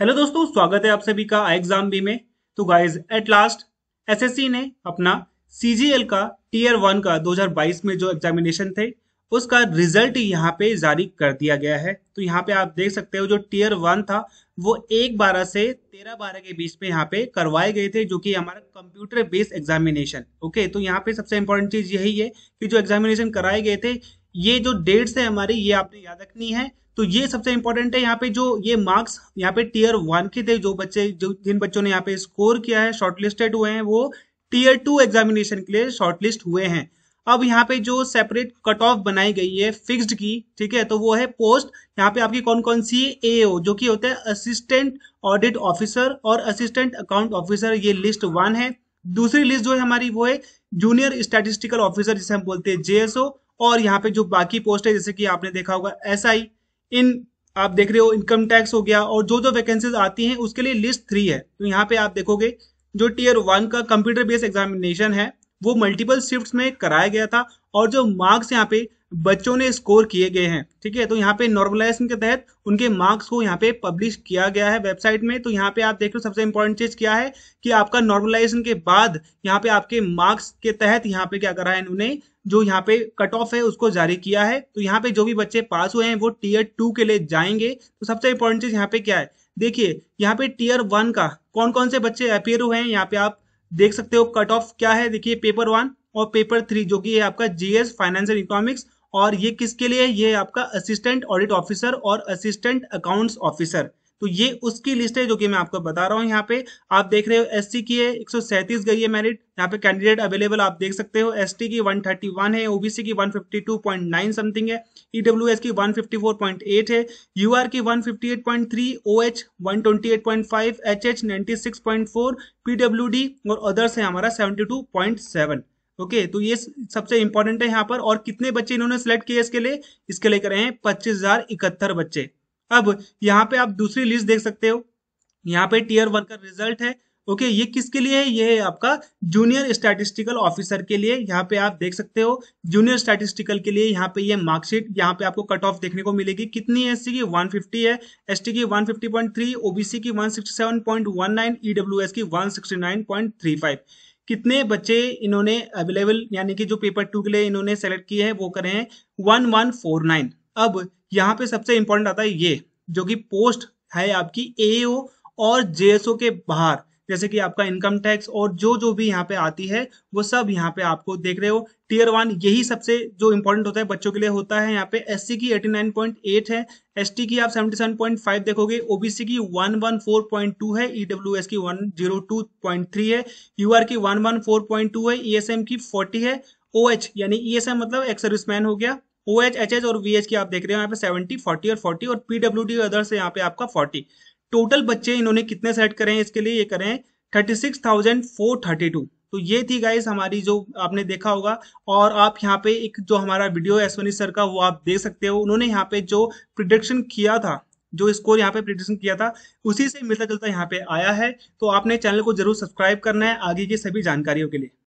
hello दोस्तों स्वागत है आप सभी का एग्जाम बी में तो गाइज एट लास्ट एसएससी ने अपना सीजीएल का टीयर वन का 2022 में जो एग्जामिनेशन थे उसका रिजल्ट यहाँ पे जारी कर दिया गया है तो यहाँ पे आप देख सकते हो जो टीयर वन था वो एक बारह से तेरह बारह के बीच में यहाँ पे करवाए गए थे जो कि हमारा कंप्यूटर बेस्ड एग्जामिनेशन ओके तो यहाँ पे सबसे इंपॉर्टेंट चीज यही है कि जो एग्जामिनेशन कराए गए थे ये जो डेट्स है हमारी ये आपने याद रखनी है तो ये सबसे इंपॉर्टेंट है यहाँ पे जो ये मार्क्स यहाँ पे टीयर वन के थे जो बच्चे जो जिन बच्चों ने यहाँ पे स्कोर किया है शॉर्टलिस्टेड हुए हैं वो टीयर टू एग्जामिनेशन के लिए शॉर्टलिस्ट हुए हैं अब यहाँ पे जो सेपरेट कट ऑफ बनाई गई है फिक्स्ड की ठीक है तो वो है पोस्ट यहाँ पे आपकी कौन कौन सी एओ जो कि होते हैं असिस्टेंट ऑडिट ऑफिसर और असिस्टेंट अकाउंट ऑफिसर ये लिस्ट वन है दूसरी लिस्ट जो है हमारी वो है जूनियर स्टैटिस्टिकल ऑफिसर जिसे हम बोलते हैं जेएसओ और यहाँ पे जो बाकी पोस्ट है जैसे कि आपने देखा होगा एस इन आप देख रहे हो इनकम टैक्स हो गया और जो जो वैकेंसीज आती हैं उसके लिए लिस्ट थ्री है तो यहाँ पे आप देखोगे जो टीयर वन का कंप्यूटर बेस्ड एग्जामिनेशन है वो मल्टीपल शिफ्ट में कराया गया था और जो मार्क्स यहाँ पे बच्चों ने स्कोर किए गए हैं ठीक है तो यहाँ पे नॉर्मलाइजेशन के तहत उनके मार्क्स को यहाँ पे पब्लिश किया गया है वेबसाइट में तो यहाँ पे आप देख लो सबसे इंपॉर्टेंट चीज क्या है कि आपका नॉर्मलाइजेशन के बाद यहाँ पे आपके मार्क्स के तहत यहाँ पे क्या करा है इन्होंने जो यहाँ पे कट ऑफ है उसको जारी किया है तो यहाँ पे जो भी बच्चे पास हुए हैं वो टीयर टू के लिए जाएंगे तो सबसे इंपॉर्टेंट चीज यहाँ पे क्या है देखिए यहाँ पे टीयर वन का कौन कौन से बच्चे अपेयर हुए हैं यहाँ पे आप देख सकते हो कट ऑफ क्या है देखिए पेपर वन और पेपर थ्री जो कि है आपका जीएस फाइनेंस एंड इकोनॉमिक्स और ये किसके लिए ये आपका असिस्टेंट ऑडिट ऑफिसर और असिस्टेंट अकाउंट्स ऑफिसर तो ये उसकी लिस्ट है जो कि मैं आपको बता रहा हूँ यहाँ पे आप देख रहे हो एस की है एक गई है मेरिट यहाँ पे कैंडिडेट अवेलेबल आप देख सकते हो एस की 131 है ओबीसी की 152.9 समथिंग है ईडब्ल्यू e की 154.8 है यू की 158.3 ओएच 128.5 एचएच 96.4 पीडब्ल्यूडी और अदर्स है हमारा 72.7 ओके okay, तो ये सबसे इंपॉर्टेंट है यहाँ पर और कितने बच्चे इन्होंने सेलेक्ट किए इसके लिए इसके लिए करें पच्चीस हजार इकहत्तर बच्चे अब यहाँ पे आप दूसरी लिस्ट देख सकते हो यहाँ पे टीयर वन का रिजल्ट है ओके ये किसके लिए है ये है आपका जूनियर स्टैटिस्टिकल ऑफिसर के लिए यहाँ पे आप देख सकते हो जूनियर स्टैटिस्टिकल के लिए यहाँ पे ये मार्कशीट यहाँ पे आपको कट ऑफ देखने को मिलेगी कितनी है एससी की 150 है एसटी की 150.3 ओबीसी की 167.19 ईडब्ल्यूएस e की 169.35 कितने बच्चे इन्होंने अवेलेबल यानी कि जो पेपर टू के लिए इन्होंने सेलेक्ट किए हैं वो करें वन वन फोर नाइन अब यहाँ पे सबसे इंपॉर्टेंट आता है ये जो कि पोस्ट है आपकी एओ और जेएसओ के बाहर जैसे कि आपका इनकम टैक्स और जो जो भी यहाँ पे आती है वो सब यहाँ पे आपको देख रहे हो टीयर वन यही सबसे जो इम्पोर्टेंट होता है बच्चों के लिए होता है यहाँ पे एस की 89.8 है एस की आप 77.5 देखोगे ओबीसी की 114.2 है ईडब्ल्यू e की 102.3 है यूआर की 114.2 है ईएसएम e की 40 है ओ OH, यानी ईएसएम e मतलब एक्स सर्विसमैन हो गया ओ एच एच एच और वी एच की आप देख रहे हो यहाँ पे सेवेंटी फोर्टी और फोर्टी और पीडब्ल्यू डी अदर्स यहाँ पे आपका फोर्टी टोटल बच्चे इन्होंने कितने सेट करे हैं इसके लिए ये करें thirty six thousand four thirty two तो ये थी गाइस हमारी जो आपने देखा होगा और आप यहाँ पे एक जो हमारा वीडियो एसवनी सर का वो आप देख सकते हो उन्होंने यहाँ पे जो प्रिडिक्शन किया था जो स्कोर यहाँ पे प्रिडिक्शन किया था उसी से मिलता जुलता यहाँ पे आया है तो आपने चैनल को जरूर सब्सक्राइब करना है आगे की सभी जानकारियों के लिए